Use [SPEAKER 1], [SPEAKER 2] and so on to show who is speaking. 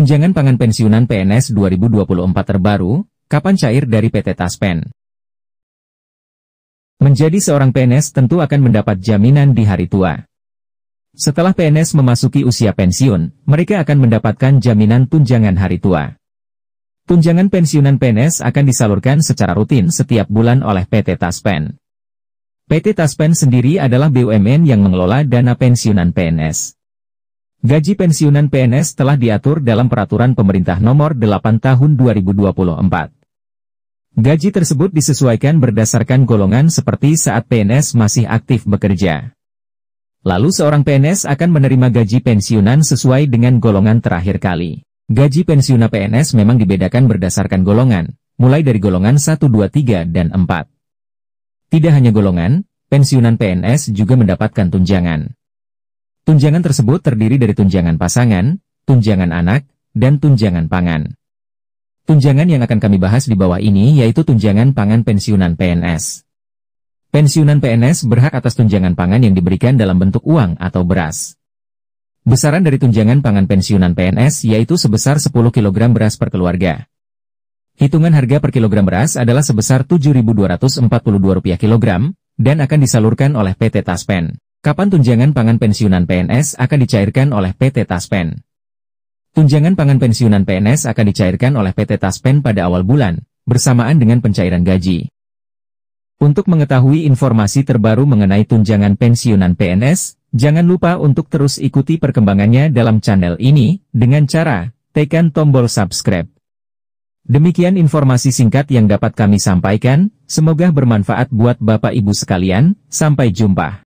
[SPEAKER 1] Tunjangan pangan pensiunan PNS 2024 terbaru, kapan cair dari PT Taspen. Menjadi seorang PNS tentu akan mendapat jaminan di hari tua. Setelah PNS memasuki usia pensiun, mereka akan mendapatkan jaminan tunjangan hari tua. Tunjangan pensiunan PNS akan disalurkan secara rutin setiap bulan oleh PT Taspen. PT Taspen sendiri adalah BUMN yang mengelola dana pensiunan PNS. Gaji pensiunan PNS telah diatur dalam Peraturan Pemerintah Nomor 8 Tahun 2024. Gaji tersebut disesuaikan berdasarkan golongan seperti saat PNS masih aktif bekerja. Lalu seorang PNS akan menerima gaji pensiunan sesuai dengan golongan terakhir kali. Gaji pensiunan PNS memang dibedakan berdasarkan golongan, mulai dari golongan 1, 2, 3, dan 4. Tidak hanya golongan, pensiunan PNS juga mendapatkan tunjangan. Tunjangan tersebut terdiri dari tunjangan pasangan, tunjangan anak, dan tunjangan pangan. Tunjangan yang akan kami bahas di bawah ini yaitu tunjangan pangan pensiunan PNS. Pensiunan PNS berhak atas tunjangan pangan yang diberikan dalam bentuk uang atau beras. Besaran dari tunjangan pangan pensiunan PNS yaitu sebesar 10 kg beras per keluarga. Hitungan harga per kilogram beras adalah sebesar Rp7.242 kilogram dan akan disalurkan oleh PT Taspen. Kapan tunjangan pangan pensiunan PNS akan dicairkan oleh PT Taspen? Tunjangan pangan pensiunan PNS akan dicairkan oleh PT Taspen pada awal bulan, bersamaan dengan pencairan gaji. Untuk mengetahui informasi terbaru mengenai tunjangan pensiunan PNS, jangan lupa untuk terus ikuti perkembangannya dalam channel ini, dengan cara, tekan tombol subscribe. Demikian informasi singkat yang dapat kami sampaikan, semoga bermanfaat buat Bapak Ibu sekalian, sampai jumpa.